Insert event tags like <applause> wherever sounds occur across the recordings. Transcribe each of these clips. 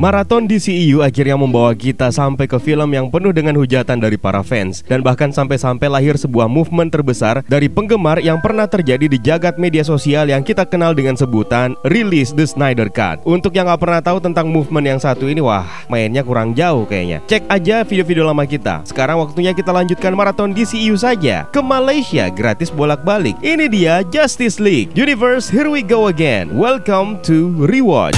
Maraton DCEU akhirnya membawa kita sampai ke film yang penuh dengan hujatan dari para fans dan bahkan sampai-sampai lahir sebuah movement terbesar dari penggemar yang pernah terjadi di jagat media sosial yang kita kenal dengan sebutan Release the Snyder Cut. Untuk yang gak pernah tahu tentang movement yang satu ini, wah mainnya kurang jauh kayaknya. Cek aja video-video lama kita. Sekarang waktunya kita lanjutkan maraton DCEU saja ke Malaysia gratis bolak-balik. Ini dia Justice League Universe Here We Go Again. Welcome to Rewatch.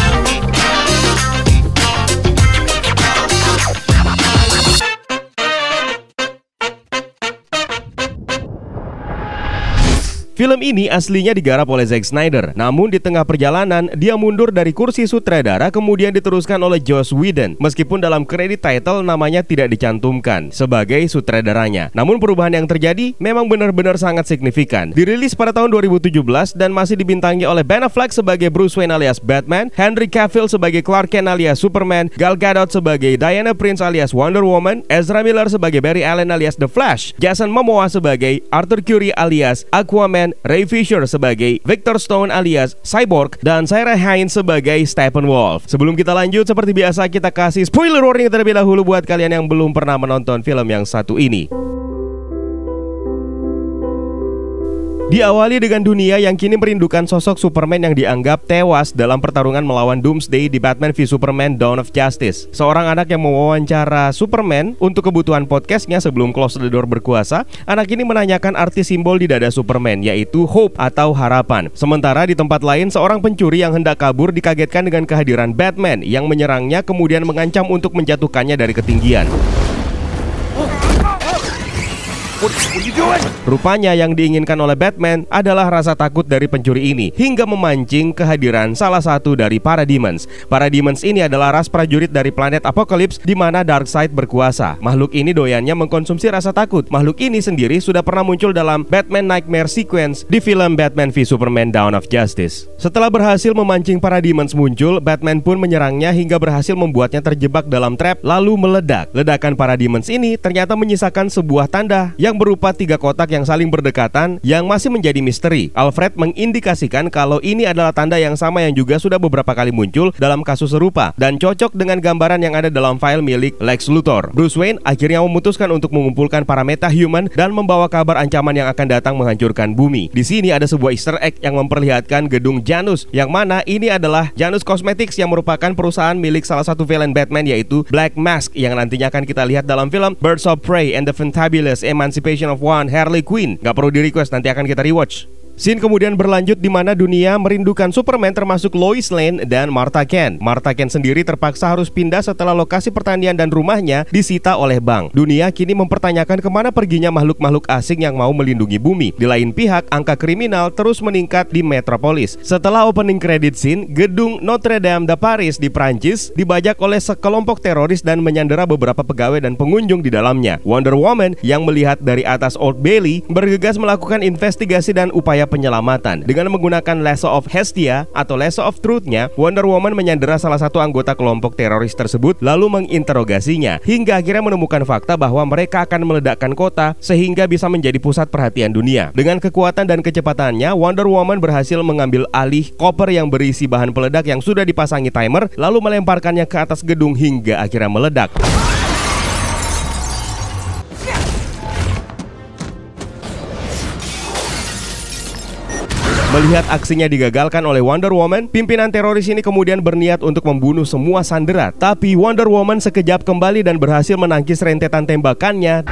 Film ini aslinya digarap oleh Zack Snyder, namun di tengah perjalanan dia mundur dari kursi sutradara kemudian diteruskan oleh Joss Whedon meskipun dalam kredit title namanya tidak dicantumkan sebagai sutradaranya. Namun perubahan yang terjadi memang benar-benar sangat signifikan. Dirilis pada tahun 2017 dan masih dibintangi oleh Ben Affleck sebagai Bruce Wayne alias Batman, Henry Cavill sebagai Clark Kent alias Superman, Gal Gadot sebagai Diana Prince alias Wonder Woman, Ezra Miller sebagai Barry Allen alias The Flash, Jason Momoa sebagai Arthur Curry alias Aquaman Ray Fisher sebagai Victor Stone alias Cyborg dan Sarah Hain sebagai Stephen Wolf. Sebelum kita lanjut, seperti biasa kita kasih spoiler warning terlebih dahulu buat kalian yang belum pernah menonton film yang satu ini. Diawali dengan dunia yang kini merindukan sosok Superman yang dianggap tewas dalam pertarungan melawan Doomsday di Batman v Superman Dawn of Justice. Seorang anak yang mewawancara Superman untuk kebutuhan podcastnya sebelum Close the Door berkuasa, anak ini menanyakan arti simbol di dada Superman yaitu hope atau harapan. Sementara di tempat lain, seorang pencuri yang hendak kabur dikagetkan dengan kehadiran Batman yang menyerangnya kemudian mengancam untuk menjatuhkannya dari ketinggian. Rupanya yang diinginkan oleh Batman adalah rasa takut dari pencuri ini hingga memancing kehadiran salah satu dari para demons. Para demons ini adalah ras prajurit dari planet Apokalips di mana Darkseid berkuasa. Makhluk ini doyannya mengkonsumsi rasa takut. Makhluk ini sendiri sudah pernah muncul dalam Batman Nightmare Sequence di film Batman v Superman Dawn of Justice. Setelah berhasil memancing para demons muncul, Batman pun menyerangnya hingga berhasil membuatnya terjebak dalam trap lalu meledak. Ledakan para demons ini ternyata menyisakan sebuah tanda yang yang berupa tiga kotak yang saling berdekatan yang masih menjadi misteri. Alfred mengindikasikan kalau ini adalah tanda yang sama yang juga sudah beberapa kali muncul dalam kasus serupa dan cocok dengan gambaran yang ada dalam file milik Lex Luthor. Bruce Wayne akhirnya memutuskan untuk mengumpulkan para Human dan membawa kabar ancaman yang akan datang menghancurkan bumi. Di sini ada sebuah easter egg yang memperlihatkan gedung Janus yang mana ini adalah Janus Cosmetics yang merupakan perusahaan milik salah satu villain Batman yaitu Black Mask yang nantinya akan kita lihat dalam film Birds of Prey and the Fantabulous Emancipation Anticipation of One, Harley Quinn. Gak perlu di request, nanti akan kita rewatch. Scene kemudian berlanjut di mana dunia merindukan Superman termasuk Lois Lane dan Martha Kent. Martha Kent sendiri terpaksa harus pindah setelah lokasi pertanian dan rumahnya disita oleh bank. Dunia kini mempertanyakan kemana perginya makhluk-makhluk asing yang mau melindungi bumi. Di lain pihak, angka kriminal terus meningkat di metropolis. Setelah opening credit scene, gedung Notre Dame de Paris di Prancis dibajak oleh sekelompok teroris dan menyandera beberapa pegawai dan pengunjung di dalamnya. Wonder Woman yang melihat dari atas Old Bailey bergegas melakukan investigasi dan upaya upaya penyelamatan. Dengan menggunakan Lasso of Hestia atau Lasso of Truth-nya, Wonder Woman menyandera salah satu anggota kelompok teroris tersebut lalu menginterogasinya hingga akhirnya menemukan fakta bahwa mereka akan meledakkan kota sehingga bisa menjadi pusat perhatian dunia. Dengan kekuatan dan kecepatannya, Wonder Woman berhasil mengambil alih koper yang berisi bahan peledak yang sudah dipasangi timer lalu melemparkannya ke atas gedung hingga akhirnya meledak. Melihat aksinya digagalkan oleh Wonder Woman, pimpinan teroris ini kemudian berniat untuk membunuh semua sandera. Tapi Wonder Woman sekejap kembali dan berhasil menangkis rentetan tembakannya.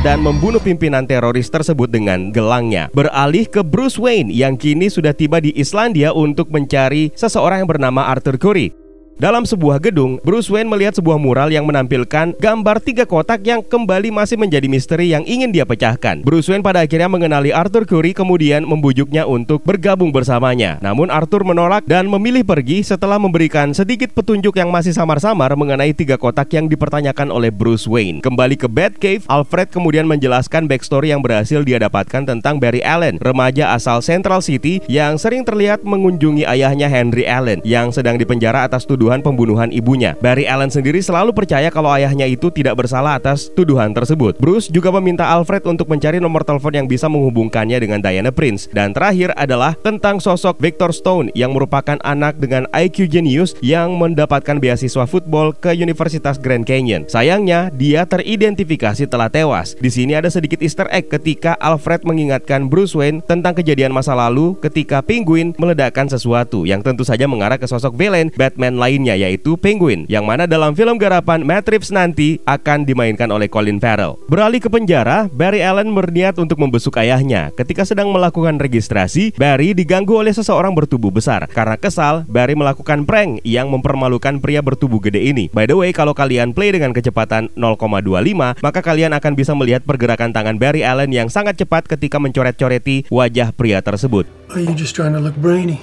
dan membunuh pimpinan teroris tersebut dengan gelangnya. Beralih ke Bruce Wayne yang kini sudah tiba di Islandia untuk mencari seseorang yang bernama Arthur Curry. Dalam sebuah gedung, Bruce Wayne melihat sebuah mural yang menampilkan gambar tiga kotak yang kembali masih menjadi misteri yang ingin dia pecahkan. Bruce Wayne pada akhirnya mengenali Arthur Curry kemudian membujuknya untuk bergabung bersamanya. Namun Arthur menolak dan memilih pergi setelah memberikan sedikit petunjuk yang masih samar-samar mengenai tiga kotak yang dipertanyakan oleh Bruce Wayne. Kembali ke Batcave, Alfred kemudian menjelaskan backstory yang berhasil dia dapatkan tentang Barry Allen, remaja asal Central City yang sering terlihat mengunjungi ayahnya Henry Allen yang sedang dipenjara atas tuduhan tuduhan pembunuhan ibunya. Barry Allen sendiri selalu percaya kalau ayahnya itu tidak bersalah atas tuduhan tersebut. Bruce juga meminta Alfred untuk mencari nomor telepon yang bisa menghubungkannya dengan Diana Prince. Dan terakhir adalah tentang sosok Victor Stone yang merupakan anak dengan IQ genius yang mendapatkan beasiswa football ke Universitas Grand Canyon. Sayangnya, dia teridentifikasi telah tewas. Di sini ada sedikit easter egg ketika Alfred mengingatkan Bruce Wayne tentang kejadian masa lalu ketika Penguin meledakkan sesuatu yang tentu saja mengarah ke sosok villain Batman lain lainnya yaitu Penguin, yang mana dalam film garapan Matrix nanti akan dimainkan oleh Colin Farrell. Beralih ke penjara, Barry Allen berniat untuk membesuk ayahnya. Ketika sedang melakukan registrasi, Barry diganggu oleh seseorang bertubuh besar. Karena kesal, Barry melakukan prank yang mempermalukan pria bertubuh gede ini. By the way, kalau kalian play dengan kecepatan 0,25, maka kalian akan bisa melihat pergerakan tangan Barry Allen yang sangat cepat ketika mencoret-coreti wajah pria tersebut. Are you just trying to look brainy?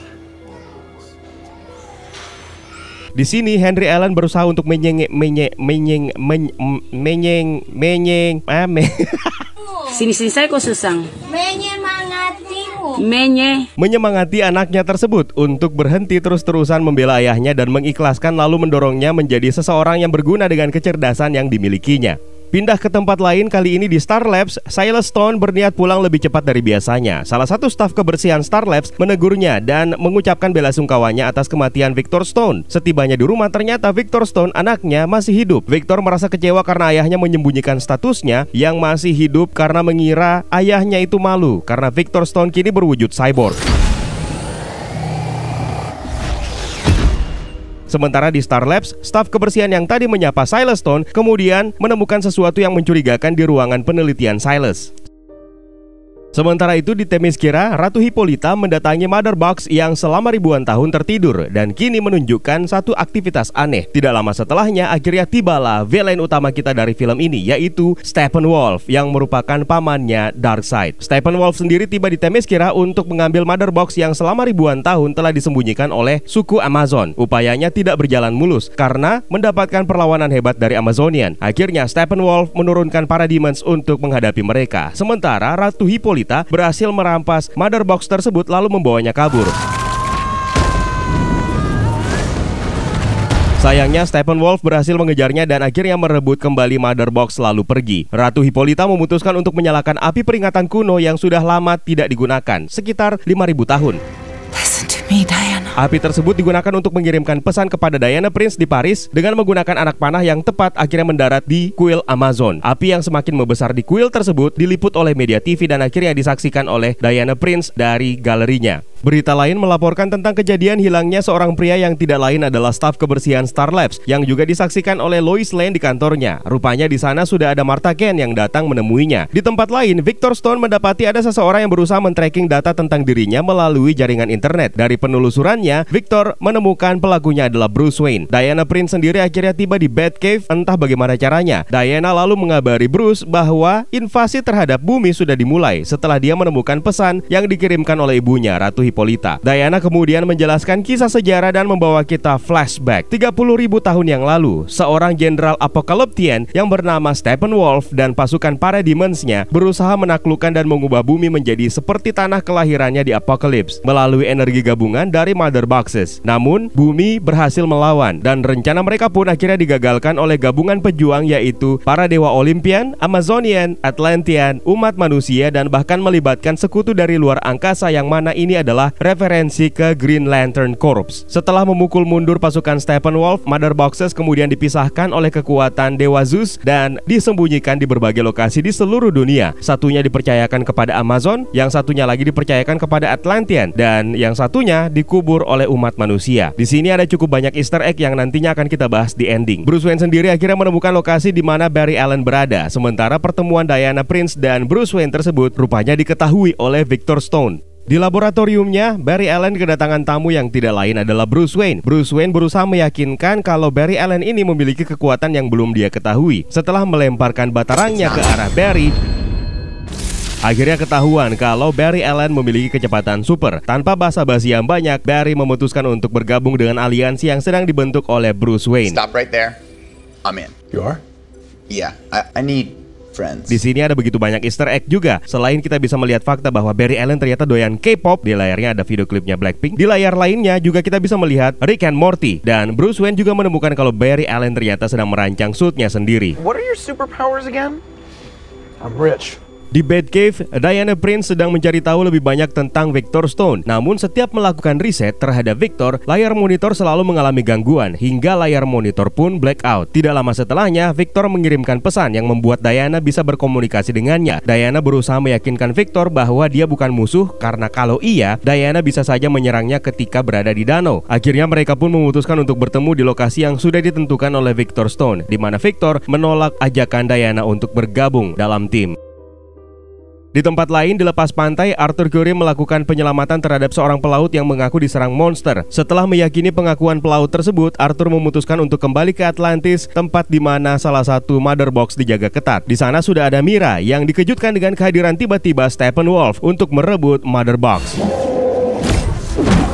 Di sini Henry Allen berusaha untuk menyeng menyeng menyeng menyeng menyeng menyeng ah, me <laughs> Sini sini saya kok susang. Menye. Menyemangati anaknya tersebut untuk berhenti terus-terusan membela ayahnya dan mengikhlaskan lalu mendorongnya menjadi seseorang yang berguna dengan kecerdasan yang dimilikinya. Pindah ke tempat lain kali ini di Star Labs, Silas Stone berniat pulang lebih cepat dari biasanya. Salah satu staf kebersihan Star Labs menegurnya dan mengucapkan bela sungkawanya atas kematian Victor Stone. Setibanya di rumah ternyata Victor Stone anaknya masih hidup. Victor merasa kecewa karena ayahnya menyembunyikan statusnya yang masih hidup karena mengira ayahnya itu malu karena Victor Stone kini berwujud cyborg. Sementara di Star Labs, staf kebersihan yang tadi menyapa Silas Stone kemudian menemukan sesuatu yang mencurigakan di ruangan penelitian Silas. Sementara itu di Temiskira, Ratu Hippolyta mendatangi mother box yang selama ribuan tahun tertidur dan kini menunjukkan satu aktivitas aneh. Tidak lama setelahnya akhirnya tibalah villain utama kita dari film ini yaitu Stephen Wolf yang merupakan pamannya Darkseid. Stephen Wolf sendiri tiba di Temiskira untuk mengambil mother box yang selama ribuan tahun telah disembunyikan oleh suku Amazon. Upayanya tidak berjalan mulus karena mendapatkan perlawanan hebat dari Amazonian. Akhirnya Stephen Wolf menurunkan para demons untuk menghadapi mereka. Sementara Ratu Hippolyta berhasil merampas mother box tersebut lalu membawanya kabur. Sayangnya Stephen Wolf berhasil mengejarnya dan akhirnya merebut kembali mother box lalu pergi. Ratu Hippolyta memutuskan untuk menyalakan api peringatan kuno yang sudah lama tidak digunakan, sekitar 5000 tahun. Listen to me, Api tersebut digunakan untuk mengirimkan pesan kepada Diana Prince di Paris dengan menggunakan anak panah yang tepat akhirnya mendarat di kuil Amazon. Api yang semakin membesar di kuil tersebut diliput oleh media TV dan akhirnya disaksikan oleh Diana Prince dari galerinya. Berita lain melaporkan tentang kejadian hilangnya seorang pria yang tidak lain adalah staf kebersihan Star Labs yang juga disaksikan oleh Lois Lane di kantornya. Rupanya di sana sudah ada Martha Kent yang datang menemuinya. Di tempat lain, Victor Stone mendapati ada seseorang yang berusaha men-tracking data tentang dirinya melalui jaringan internet. Dari penelusurannya, Victor menemukan pelakunya adalah Bruce Wayne. Diana Prince sendiri akhirnya tiba di Batcave entah bagaimana caranya. Diana lalu mengabari Bruce bahwa invasi terhadap bumi sudah dimulai setelah dia menemukan pesan yang dikirimkan oleh ibunya, Ratu Hippolyta. Diana kemudian menjelaskan kisah sejarah dan membawa kita flashback 30 ribu tahun yang lalu, seorang jenderal apokaliptian yang bernama Stephen Wolf dan pasukan para demonsnya berusaha menaklukkan dan mengubah bumi menjadi seperti tanah kelahirannya di Apokalips melalui energi gabungan dari Mother Boxes. Namun, bumi berhasil melawan dan rencana mereka pun akhirnya digagalkan oleh gabungan pejuang yaitu para dewa Olympian, Amazonian, Atlantean, umat manusia dan bahkan melibatkan sekutu dari luar angkasa yang mana ini adalah adalah referensi ke Green Lantern Corps. Setelah memukul mundur pasukan Wolf, Mother Boxes kemudian dipisahkan oleh kekuatan Dewa Zeus dan disembunyikan di berbagai lokasi di seluruh dunia. Satunya dipercayakan kepada Amazon, yang satunya lagi dipercayakan kepada Atlantean, dan yang satunya dikubur oleh umat manusia. Di sini ada cukup banyak easter egg yang nantinya akan kita bahas di ending. Bruce Wayne sendiri akhirnya menemukan lokasi di mana Barry Allen berada, sementara pertemuan Diana Prince dan Bruce Wayne tersebut rupanya diketahui oleh Victor Stone. Di laboratoriumnya, Barry Allen kedatangan tamu yang tidak lain adalah Bruce Wayne. Bruce Wayne berusaha meyakinkan kalau Barry Allen ini memiliki kekuatan yang belum dia ketahui. Setelah melemparkan batarangnya ke arah Barry, Akhirnya ketahuan kalau Barry Allen memiliki kecepatan super. Tanpa basa-basi yang banyak, Barry memutuskan untuk bergabung dengan aliansi yang sedang dibentuk oleh Bruce Wayne. Stop right there. I'm in. You are? Yeah, I, I need friends. Di sini ada begitu banyak Easter egg juga. Selain kita bisa melihat fakta bahwa Barry Allen ternyata doyan K-pop, di layarnya ada video klipnya Blackpink. Di layar lainnya juga kita bisa melihat Rick and Morty dan Bruce Wayne juga menemukan kalau Barry Allen ternyata sedang merancang suitnya sendiri. What are your superpowers again? I'm rich. Di Batcave, Diana Prince sedang mencari tahu lebih banyak tentang Victor Stone. Namun setiap melakukan riset terhadap Victor, layar monitor selalu mengalami gangguan hingga layar monitor pun blackout. Tidak lama setelahnya, Victor mengirimkan pesan yang membuat Diana bisa berkomunikasi dengannya. Diana berusaha meyakinkan Victor bahwa dia bukan musuh karena kalau iya, Diana bisa saja menyerangnya ketika berada di danau. Akhirnya mereka pun memutuskan untuk bertemu di lokasi yang sudah ditentukan oleh Victor Stone, di mana Victor menolak ajakan Diana untuk bergabung dalam tim. Di tempat lain, di lepas pantai, Arthur Gore melakukan penyelamatan terhadap seorang pelaut yang mengaku diserang monster. Setelah meyakini pengakuan pelaut tersebut, Arthur memutuskan untuk kembali ke Atlantis, tempat di mana salah satu mother box dijaga ketat. Di sana sudah ada Mira yang dikejutkan dengan kehadiran tiba-tiba Stephen Wolf untuk merebut mother box.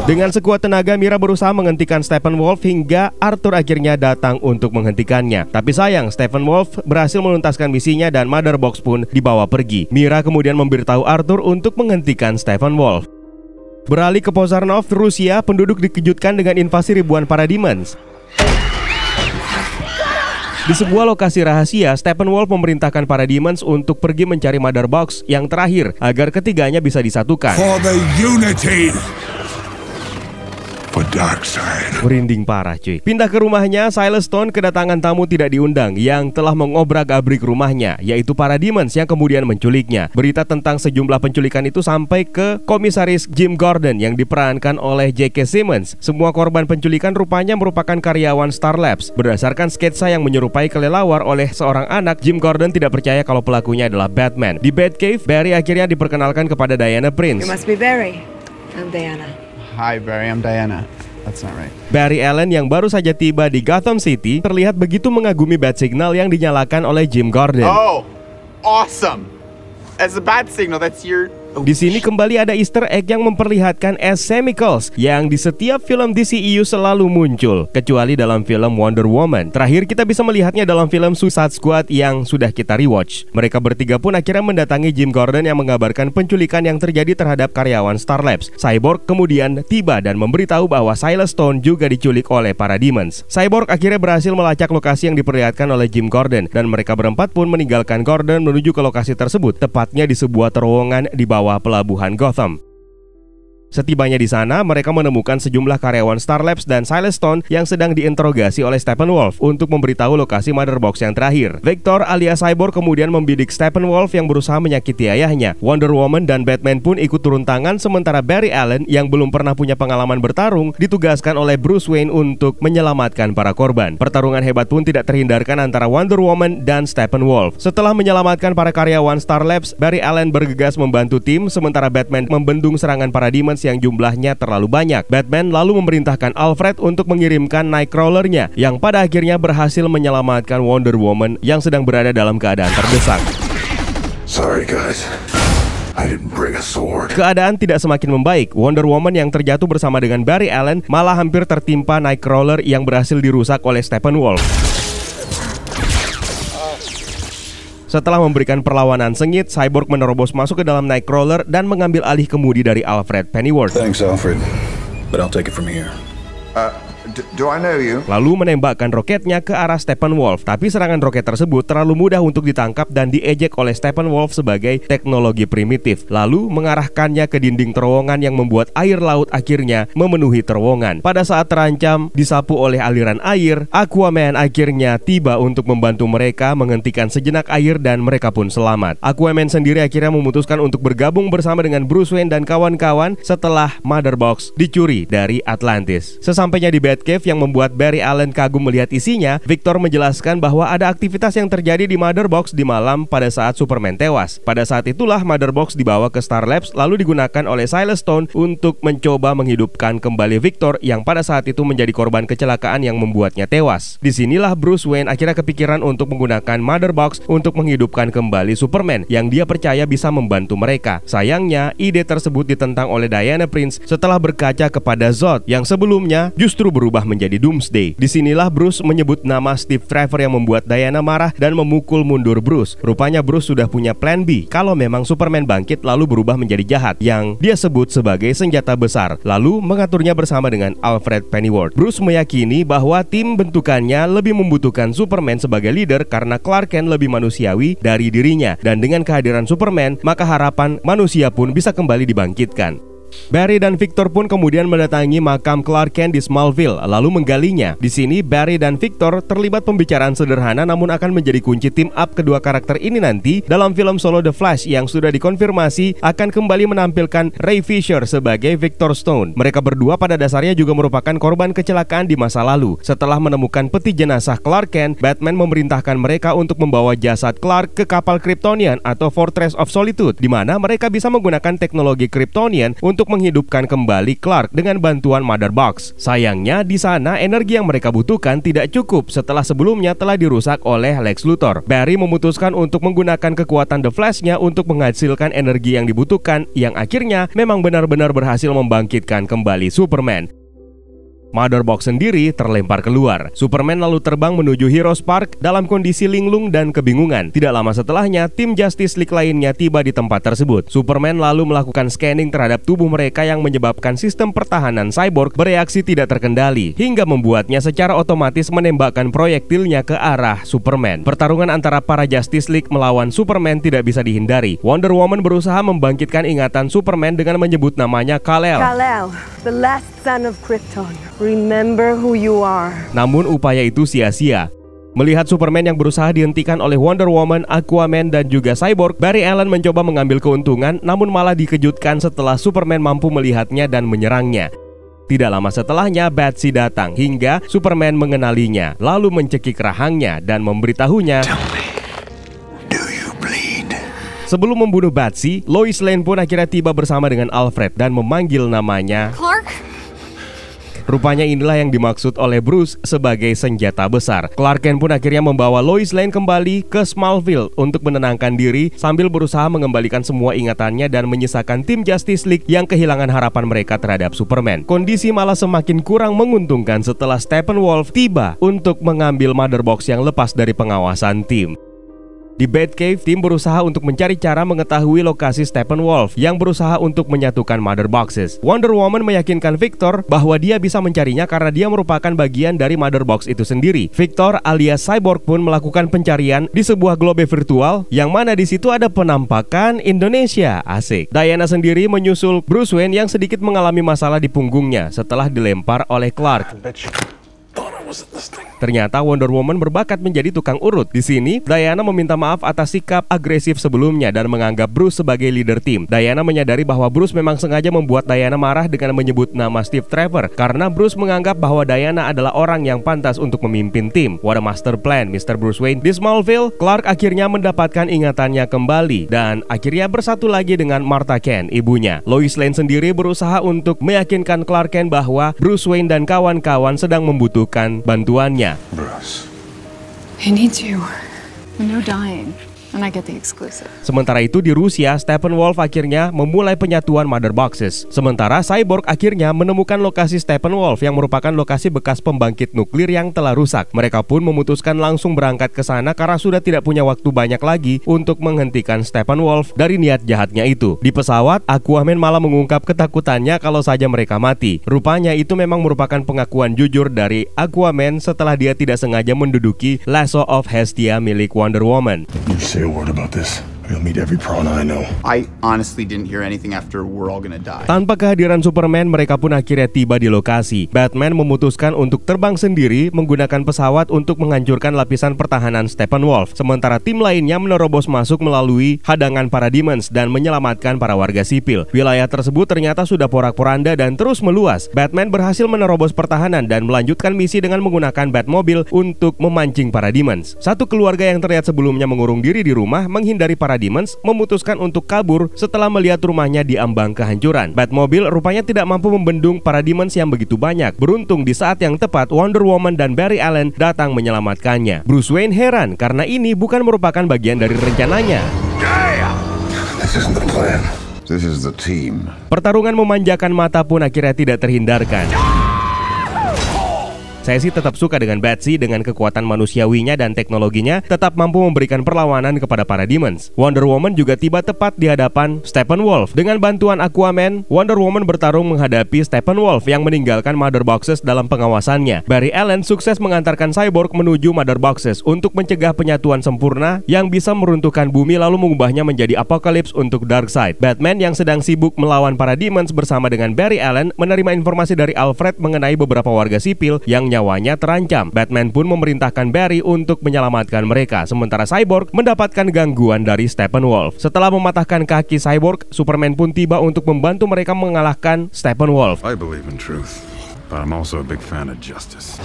Dengan sekuat tenaga, Mira berusaha menghentikan Stephen Wolf hingga Arthur akhirnya datang untuk menghentikannya. Tapi sayang, Stephen Wolf berhasil menuntaskan misinya dan Mother Box pun dibawa pergi. Mira kemudian memberitahu Arthur untuk menghentikan Stephen Wolf. Beralih ke Pozarnov, Rusia, penduduk dikejutkan dengan invasi ribuan para demons. Di sebuah lokasi rahasia, Stephen Wolf memerintahkan para demons untuk pergi mencari Mother Box yang terakhir agar ketiganya bisa disatukan. For the unity Merinding parah cuy Pindah ke rumahnya, Silas Stone kedatangan tamu tidak diundang Yang telah mengobrak abrik rumahnya Yaitu para demons yang kemudian menculiknya Berita tentang sejumlah penculikan itu sampai ke komisaris Jim Gordon Yang diperankan oleh J.K. Simmons Semua korban penculikan rupanya merupakan karyawan Star Labs Berdasarkan sketsa yang menyerupai kelelawar oleh seorang anak Jim Gordon tidak percaya kalau pelakunya adalah Batman Di Batcave, Barry akhirnya diperkenalkan kepada Diana Prince You must be Barry I'm Diana Hi Barry, I'm Diana. That's not right. Barry Allen yang baru saja tiba di Gotham City terlihat begitu mengagumi bat signal yang dinyalakan oleh Jim Gordon. Oh, awesome. As a bat signal, that's your di sini kembali ada easter egg yang memperlihatkan S. Semicles yang di setiap film DCEU selalu muncul, kecuali dalam film Wonder Woman. Terakhir kita bisa melihatnya dalam film Suicide Squad yang sudah kita rewatch. Mereka bertiga pun akhirnya mendatangi Jim Gordon yang mengabarkan penculikan yang terjadi terhadap karyawan Star Labs. Cyborg kemudian tiba dan memberitahu bahwa Silas Stone juga diculik oleh para demons. Cyborg akhirnya berhasil melacak lokasi yang diperlihatkan oleh Jim Gordon dan mereka berempat pun meninggalkan Gordon menuju ke lokasi tersebut, tepatnya di sebuah terowongan di bawah bawah pelabuhan Gotham. Setibanya di sana, mereka menemukan sejumlah karyawan Star Labs dan Silestone yang sedang diinterogasi oleh Stephen Wolf untuk memberitahu lokasi mother box yang terakhir. Victor alias Cyborg kemudian membidik Stephen Wolf yang berusaha menyakiti ayahnya. Wonder Woman dan Batman pun ikut turun tangan sementara Barry Allen yang belum pernah punya pengalaman bertarung ditugaskan oleh Bruce Wayne untuk menyelamatkan para korban. Pertarungan hebat pun tidak terhindarkan antara Wonder Woman dan Stephen Wolf. Setelah menyelamatkan para karyawan Star Labs, Barry Allen bergegas membantu tim sementara Batman membendung serangan para demons yang jumlahnya terlalu banyak. Batman lalu memerintahkan Alfred untuk mengirimkan Nightcrawler-nya, yang pada akhirnya berhasil menyelamatkan Wonder Woman yang sedang berada dalam keadaan terdesak. Sorry guys. I didn't bring a sword. Keadaan tidak semakin membaik. Wonder Woman yang terjatuh bersama dengan Barry Allen malah hampir tertimpa Nightcrawler yang berhasil dirusak oleh Steppenwolf. Setelah memberikan perlawanan sengit, Cyborg menerobos masuk ke dalam Nightcrawler dan mengambil alih kemudi dari Alfred Pennyworth. Thanks Alfred, but I'll take it from here. Uh, Lalu menembakkan roketnya ke arah Steppenwolf, tapi serangan roket tersebut terlalu mudah untuk ditangkap dan diejek oleh Steppenwolf sebagai teknologi primitif. Lalu mengarahkannya ke dinding terowongan yang membuat air laut akhirnya memenuhi terowongan. Pada saat terancam disapu oleh aliran air, Aquaman akhirnya tiba untuk membantu mereka menghentikan sejenak air dan mereka pun selamat. Aquaman sendiri akhirnya memutuskan untuk bergabung bersama dengan Bruce Wayne dan kawan-kawan setelah Mother Box dicuri dari Atlantis. Sesampainya di Bat Batcave yang membuat Barry Allen kagum melihat isinya, Victor menjelaskan bahwa ada aktivitas yang terjadi di Mother Box di malam pada saat Superman tewas. Pada saat itulah Mother Box dibawa ke Star Labs lalu digunakan oleh Silas Stone untuk mencoba menghidupkan kembali Victor yang pada saat itu menjadi korban kecelakaan yang membuatnya tewas. Disinilah Bruce Wayne akhirnya kepikiran untuk menggunakan Mother Box untuk menghidupkan kembali Superman yang dia percaya bisa membantu mereka. Sayangnya, ide tersebut ditentang oleh Diana Prince setelah berkaca kepada Zod yang sebelumnya justru berubah berubah menjadi Doomsday. Disinilah Bruce menyebut nama Steve Trevor yang membuat Diana marah dan memukul mundur Bruce. Rupanya Bruce sudah punya plan B kalau memang Superman bangkit lalu berubah menjadi jahat yang dia sebut sebagai senjata besar, lalu mengaturnya bersama dengan Alfred Pennyworth. Bruce meyakini bahwa tim bentukannya lebih membutuhkan Superman sebagai leader karena Clark Kent lebih manusiawi dari dirinya dan dengan kehadiran Superman maka harapan manusia pun bisa kembali dibangkitkan. Barry dan Victor pun kemudian mendatangi makam Clark Kent di Smallville, lalu menggalinya. Di sini, Barry dan Victor terlibat pembicaraan sederhana namun akan menjadi kunci tim up kedua karakter ini nanti dalam film solo The Flash yang sudah dikonfirmasi akan kembali menampilkan Ray Fisher sebagai Victor Stone. Mereka berdua pada dasarnya juga merupakan korban kecelakaan di masa lalu. Setelah menemukan peti jenazah Clark Kent, Batman memerintahkan mereka untuk membawa jasad Clark ke kapal Kryptonian atau Fortress of Solitude, di mana mereka bisa menggunakan teknologi Kryptonian untuk untuk menghidupkan kembali Clark dengan bantuan Mother Box. Sayangnya di sana energi yang mereka butuhkan tidak cukup setelah sebelumnya telah dirusak oleh Lex Luthor. Barry memutuskan untuk menggunakan kekuatan The Flash-nya untuk menghasilkan energi yang dibutuhkan yang akhirnya memang benar-benar berhasil membangkitkan kembali Superman. Motherbox sendiri terlempar keluar. Superman lalu terbang menuju Heroes Park dalam kondisi linglung dan kebingungan. Tidak lama setelahnya, tim Justice League lainnya tiba di tempat tersebut. Superman lalu melakukan scanning terhadap tubuh mereka yang menyebabkan sistem pertahanan cyborg bereaksi tidak terkendali hingga membuatnya secara otomatis menembakkan proyektilnya ke arah Superman. Pertarungan antara para Justice League melawan Superman tidak bisa dihindari. Wonder Woman berusaha membangkitkan ingatan Superman dengan menyebut namanya Kal-El. Kal-El, the last son of Krypton. Remember who you are. Namun upaya itu sia-sia. Melihat Superman yang berusaha dihentikan oleh Wonder Woman, Aquaman, dan juga Cyborg, Barry Allen mencoba mengambil keuntungan namun malah dikejutkan setelah Superman mampu melihatnya dan menyerangnya. Tidak lama setelahnya, Batsy datang hingga Superman mengenalinya, lalu mencekik rahangnya dan memberitahunya. Sebelum membunuh Batsy, Lois Lane pun akhirnya tiba bersama dengan Alfred dan memanggil namanya Clark. Rupanya inilah yang dimaksud oleh Bruce sebagai senjata besar. Clark Kent pun akhirnya membawa Lois Lane kembali ke Smallville untuk menenangkan diri sambil berusaha mengembalikan semua ingatannya dan menyisakan tim Justice League yang kehilangan harapan mereka terhadap Superman. Kondisi malah semakin kurang menguntungkan setelah Stephen Steppenwolf tiba untuk mengambil mother box yang lepas dari pengawasan tim. Di Batcave, tim berusaha untuk mencari cara mengetahui lokasi Steppenwolf yang berusaha untuk menyatukan Mother Boxes. Wonder Woman meyakinkan Victor bahwa dia bisa mencarinya karena dia merupakan bagian dari Mother Box itu sendiri. Victor alias Cyborg pun melakukan pencarian di sebuah globe virtual yang mana di situ ada penampakan Indonesia. Asik. Diana sendiri menyusul Bruce Wayne yang sedikit mengalami masalah di punggungnya setelah dilempar oleh Clark. Ternyata Wonder Woman berbakat menjadi tukang urut. Di sini, Diana meminta maaf atas sikap agresif sebelumnya dan menganggap Bruce sebagai leader tim. Diana menyadari bahwa Bruce memang sengaja membuat Diana marah dengan menyebut nama Steve Trevor karena Bruce menganggap bahwa Diana adalah orang yang pantas untuk memimpin tim. What a master plan, Mr. Bruce Wayne. Di Smallville, Clark akhirnya mendapatkan ingatannya kembali dan akhirnya bersatu lagi dengan Martha Kent, ibunya. Lois Lane sendiri berusaha untuk meyakinkan Clark Kent bahwa Bruce Wayne dan kawan-kawan sedang membutuhkan bantuannya. Bruce. I need you. No dying. Sementara itu di Rusia, Stephen Wolf akhirnya memulai penyatuan mother boxes. Sementara Cyborg akhirnya menemukan lokasi Stephen Wolf yang merupakan lokasi bekas pembangkit nuklir yang telah rusak. Mereka pun memutuskan langsung berangkat ke sana karena sudah tidak punya waktu banyak lagi untuk menghentikan Stephen Wolf dari niat jahatnya itu. Di pesawat, Aquaman malah mengungkap ketakutannya kalau saja mereka mati. Rupanya itu memang merupakan pengakuan jujur dari Aquaman setelah dia tidak sengaja menduduki Lasso of Hestia milik Wonder Woman. You a word about this. Tanpa kehadiran Superman, mereka pun akhirnya tiba di lokasi. Batman memutuskan untuk terbang sendiri menggunakan pesawat untuk menghancurkan lapisan pertahanan Steppenwolf. Sementara tim lainnya menerobos masuk melalui hadangan para demons dan menyelamatkan para warga sipil. Wilayah tersebut ternyata sudah porak-poranda dan terus meluas. Batman berhasil menerobos pertahanan dan melanjutkan misi dengan menggunakan Batmobile untuk memancing para demons. Satu keluarga yang terlihat sebelumnya mengurung diri di rumah menghindari para Para demons memutuskan untuk kabur setelah melihat rumahnya diambang kehancuran. Batmobile rupanya tidak mampu membendung para demons yang begitu banyak. Beruntung di saat yang tepat Wonder Woman dan Barry Allen datang menyelamatkannya. Bruce Wayne heran karena ini bukan merupakan bagian dari rencananya. Pertarungan memanjakan mata pun akhirnya tidak terhindarkan. Saya sih tetap suka dengan Batsy dengan kekuatan manusiawinya dan teknologinya tetap mampu memberikan perlawanan kepada para demons. Wonder Woman juga tiba tepat di hadapan Stephen Wolf Dengan bantuan Aquaman, Wonder Woman bertarung menghadapi Stephen Wolf yang meninggalkan Mother Boxes dalam pengawasannya. Barry Allen sukses mengantarkan Cyborg menuju Mother Boxes untuk mencegah penyatuan sempurna yang bisa meruntuhkan bumi lalu mengubahnya menjadi apokalips untuk Darkseid. Batman yang sedang sibuk melawan para demons bersama dengan Barry Allen menerima informasi dari Alfred mengenai beberapa warga sipil yang nyawanya terancam. Batman pun memerintahkan Barry untuk menyelamatkan mereka, sementara Cyborg mendapatkan gangguan dari Steppenwolf. Setelah mematahkan kaki Cyborg, Superman pun tiba untuk membantu mereka mengalahkan Steppenwolf. I believe in truth, but I'm also a big fan of justice.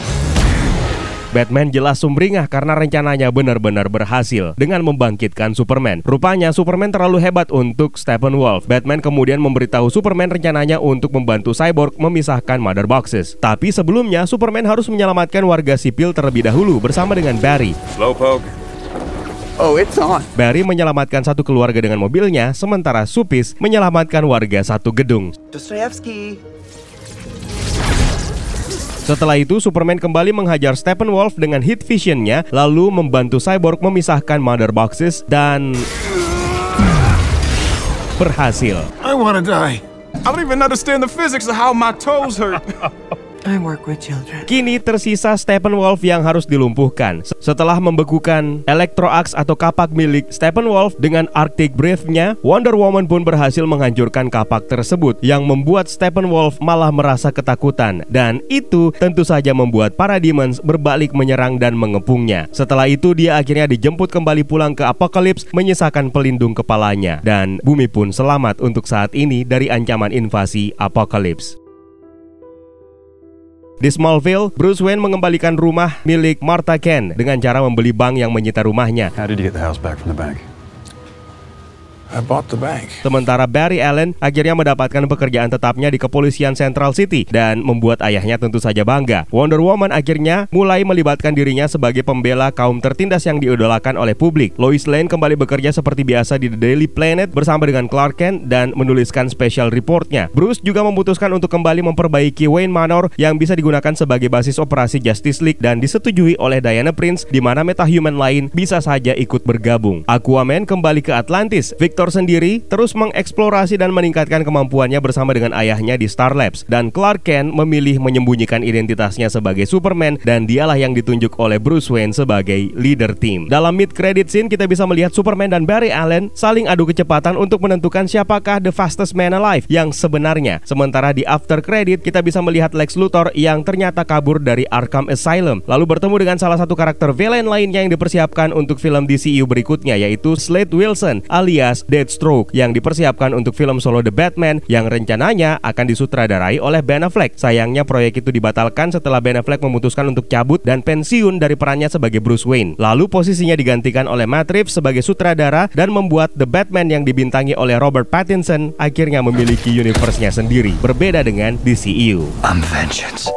Batman jelas sumringah karena rencananya benar-benar berhasil dengan membangkitkan Superman. Rupanya Superman terlalu hebat untuk Stephen Wolf. Batman kemudian memberitahu Superman rencananya untuk membantu Cyborg memisahkan Mother Boxes. Tapi sebelumnya Superman harus menyelamatkan warga sipil terlebih dahulu bersama dengan Barry. Slowpoke, Oh, it's on. Barry menyelamatkan satu keluarga dengan mobilnya, sementara Supis menyelamatkan warga satu gedung. Dostoevsky. Setelah itu, Superman kembali menghajar Steppenwolf dengan hit visionnya, lalu membantu Cyborg memisahkan Mother Boxes dan berhasil. I wanna die. I don't even understand the physics of how my toes hurt. <laughs> I work with children. Kini tersisa Stephen Wolf yang harus dilumpuhkan. Setelah membekukan Electroax atau kapak milik Stephen Wolf dengan Arctic Breath-nya, Wonder Woman pun berhasil menghancurkan kapak tersebut yang membuat Stephen Wolf malah merasa ketakutan dan itu tentu saja membuat para demons berbalik menyerang dan mengepungnya. Setelah itu dia akhirnya dijemput kembali pulang ke Apocalypse menyisakan pelindung kepalanya dan bumi pun selamat untuk saat ini dari ancaman invasi Apocalypse. Di Smallville, Bruce Wayne mengembalikan rumah milik Martha Kent dengan cara membeli bank yang menyita rumahnya. How did you get the house back from the bank? I bought the bank. Sementara Barry Allen akhirnya mendapatkan pekerjaan tetapnya di kepolisian Central City dan membuat ayahnya tentu saja bangga. Wonder Woman akhirnya mulai melibatkan dirinya sebagai pembela kaum tertindas yang diidolakan oleh publik. Lois Lane kembali bekerja seperti biasa di The Daily Planet bersama dengan Clark Kent dan menuliskan special reportnya. Bruce juga memutuskan untuk kembali memperbaiki Wayne Manor yang bisa digunakan sebagai basis operasi Justice League dan disetujui oleh Diana Prince di mana metahuman lain bisa saja ikut bergabung. Aquaman kembali ke Atlantis. Victor Victor sendiri terus mengeksplorasi dan meningkatkan kemampuannya bersama dengan ayahnya di Star Labs dan Clark Kent memilih menyembunyikan identitasnya sebagai Superman dan dialah yang ditunjuk oleh Bruce Wayne sebagai leader tim. Dalam mid credit scene kita bisa melihat Superman dan Barry Allen saling adu kecepatan untuk menentukan siapakah the fastest man alive yang sebenarnya. Sementara di after credit kita bisa melihat Lex Luthor yang ternyata kabur dari Arkham Asylum lalu bertemu dengan salah satu karakter villain lainnya yang dipersiapkan untuk film DCU berikutnya yaitu Slade Wilson alias Deathstroke yang dipersiapkan untuk film solo The Batman yang rencananya akan disutradarai oleh Ben Affleck. Sayangnya proyek itu dibatalkan setelah Ben Affleck memutuskan untuk cabut dan pensiun dari perannya sebagai Bruce Wayne. Lalu posisinya digantikan oleh Matt Reeves sebagai sutradara dan membuat The Batman yang dibintangi oleh Robert Pattinson akhirnya memiliki universe-nya sendiri, berbeda dengan DCU. E I'm vengeance.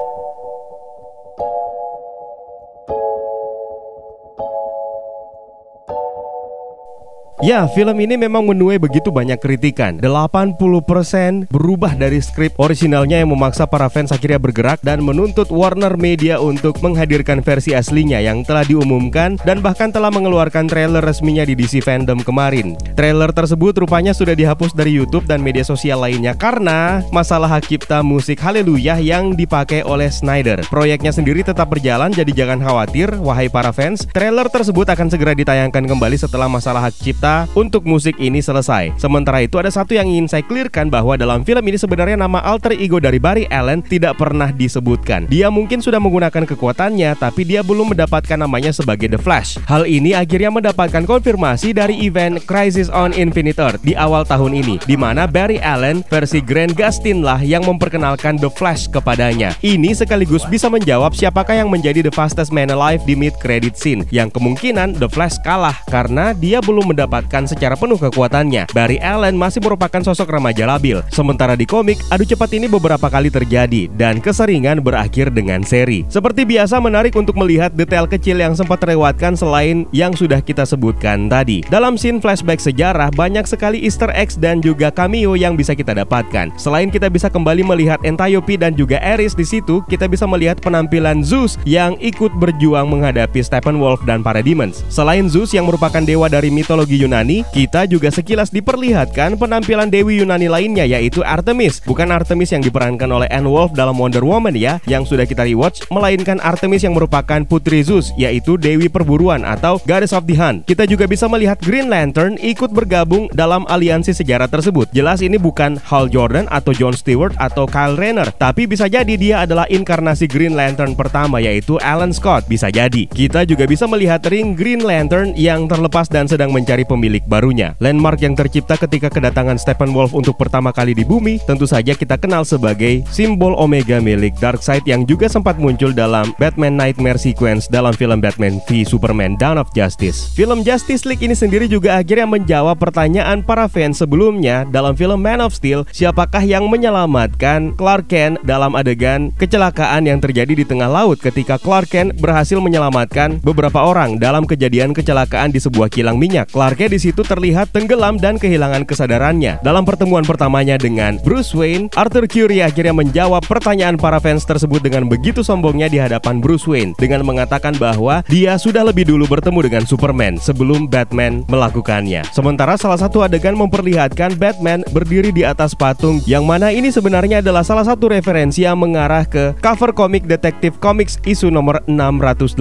Ya, film ini memang menuai begitu banyak kritikan. 80% berubah dari skrip orisinalnya yang memaksa para fans akhirnya bergerak dan menuntut Warner Media untuk menghadirkan versi aslinya yang telah diumumkan dan bahkan telah mengeluarkan trailer resminya di DC Fandom kemarin. Trailer tersebut rupanya sudah dihapus dari YouTube dan media sosial lainnya karena masalah hak cipta musik Haleluya yang dipakai oleh Snyder. Proyeknya sendiri tetap berjalan jadi jangan khawatir wahai para fans. Trailer tersebut akan segera ditayangkan kembali setelah masalah hak cipta untuk musik ini selesai. Sementara itu ada satu yang ingin saya clearkan bahwa dalam film ini sebenarnya nama alter ego dari Barry Allen tidak pernah disebutkan. Dia mungkin sudah menggunakan kekuatannya tapi dia belum mendapatkan namanya sebagai The Flash. Hal ini akhirnya mendapatkan konfirmasi dari event Crisis on Infinite Earth di awal tahun ini di mana Barry Allen versi Grant Gustin lah yang memperkenalkan The Flash kepadanya. Ini sekaligus bisa menjawab siapakah yang menjadi the fastest man alive di mid credit scene yang kemungkinan The Flash kalah karena dia belum mendapatkan memanfaatkan secara penuh kekuatannya. Barry Allen masih merupakan sosok remaja labil. Sementara di komik, adu cepat ini beberapa kali terjadi dan keseringan berakhir dengan seri. Seperti biasa menarik untuk melihat detail kecil yang sempat terlewatkan selain yang sudah kita sebutkan tadi. Dalam scene flashback sejarah, banyak sekali easter eggs dan juga cameo yang bisa kita dapatkan. Selain kita bisa kembali melihat Entayopi dan juga Eris di situ, kita bisa melihat penampilan Zeus yang ikut berjuang menghadapi Stephen Wolf dan para demons. Selain Zeus yang merupakan dewa dari mitologi Yunani, Yunani, kita juga sekilas diperlihatkan penampilan Dewi Yunani lainnya yaitu Artemis. Bukan Artemis yang diperankan oleh Anne Wolf dalam Wonder Woman ya, yang sudah kita rewatch, melainkan Artemis yang merupakan putri Zeus, yaitu Dewi Perburuan atau Goddess of the Hunt. Kita juga bisa melihat Green Lantern ikut bergabung dalam aliansi sejarah tersebut. Jelas ini bukan Hal Jordan atau John Stewart atau Kyle Rayner, tapi bisa jadi dia adalah inkarnasi Green Lantern pertama yaitu Alan Scott, bisa jadi. Kita juga bisa melihat ring Green Lantern yang terlepas dan sedang mencari pemimpin pemilik barunya. Landmark yang tercipta ketika kedatangan Stephen Wolf untuk pertama kali di bumi tentu saja kita kenal sebagai simbol Omega milik Darkseid yang juga sempat muncul dalam Batman Nightmare Sequence dalam film Batman v Superman Dawn of Justice. Film Justice League ini sendiri juga akhirnya menjawab pertanyaan para fans sebelumnya dalam film Man of Steel, siapakah yang menyelamatkan Clark Kent dalam adegan kecelakaan yang terjadi di tengah laut ketika Clark Kent berhasil menyelamatkan beberapa orang dalam kejadian kecelakaan di sebuah kilang minyak. Clark Tampaknya di situ terlihat tenggelam dan kehilangan kesadarannya. Dalam pertemuan pertamanya dengan Bruce Wayne, Arthur Curry akhirnya menjawab pertanyaan para fans tersebut dengan begitu sombongnya di hadapan Bruce Wayne dengan mengatakan bahwa dia sudah lebih dulu bertemu dengan Superman sebelum Batman melakukannya. Sementara salah satu adegan memperlihatkan Batman berdiri di atas patung yang mana ini sebenarnya adalah salah satu referensi yang mengarah ke cover komik Detektif Comics isu nomor 682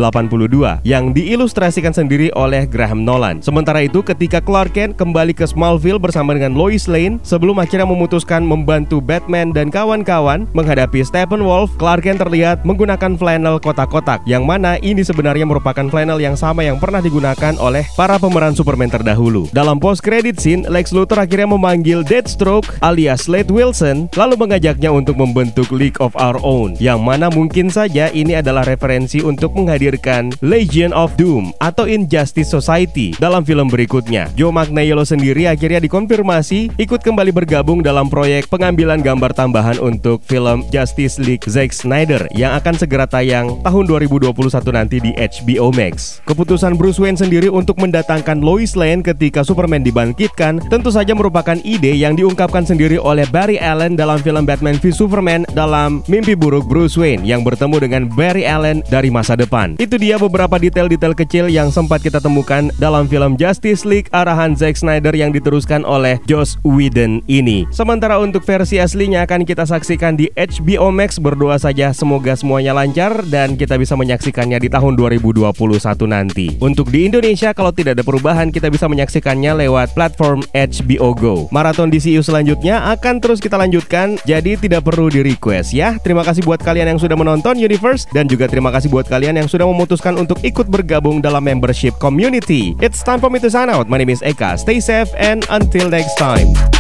yang diilustrasikan sendiri oleh Graham Nolan. Sementara itu ketika Clark Kent kembali ke Smallville bersama dengan Lois Lane sebelum akhirnya memutuskan membantu Batman dan kawan-kawan menghadapi Stephen Wolf, Clark Kent terlihat menggunakan flannel kotak-kotak yang mana ini sebenarnya merupakan flannel yang sama yang pernah digunakan oleh para pemeran Superman terdahulu. Dalam post credit scene, Lex Luthor akhirnya memanggil Deathstroke alias Slade Wilson lalu mengajaknya untuk membentuk League of Our Own yang mana mungkin saja ini adalah referensi untuk menghadirkan Legion of Doom atau Injustice Society dalam film berikut berikutnya. Joe Magnaiolo sendiri akhirnya dikonfirmasi ikut kembali bergabung dalam proyek pengambilan gambar tambahan untuk film Justice League Zack Snyder yang akan segera tayang tahun 2021 nanti di HBO Max. Keputusan Bruce Wayne sendiri untuk mendatangkan Lois Lane ketika Superman dibangkitkan tentu saja merupakan ide yang diungkapkan sendiri oleh Barry Allen dalam film Batman v Superman dalam Mimpi Buruk Bruce Wayne yang bertemu dengan Barry Allen dari masa depan. Itu dia beberapa detail-detail kecil yang sempat kita temukan dalam film Justice League League arahan Zack Snyder yang diteruskan oleh Joss Whedon ini. Sementara untuk versi aslinya akan kita saksikan di HBO Max berdoa saja semoga semuanya lancar dan kita bisa menyaksikannya di tahun 2021 nanti. Untuk di Indonesia kalau tidak ada perubahan kita bisa menyaksikannya lewat platform HBO Go. Maraton DCU selanjutnya akan terus kita lanjutkan jadi tidak perlu di request ya. Terima kasih buat kalian yang sudah menonton Universe dan juga terima kasih buat kalian yang sudah memutuskan untuk ikut bergabung dalam membership community. It's time for me to sign out. out. My name is Eka. Stay safe and until next time.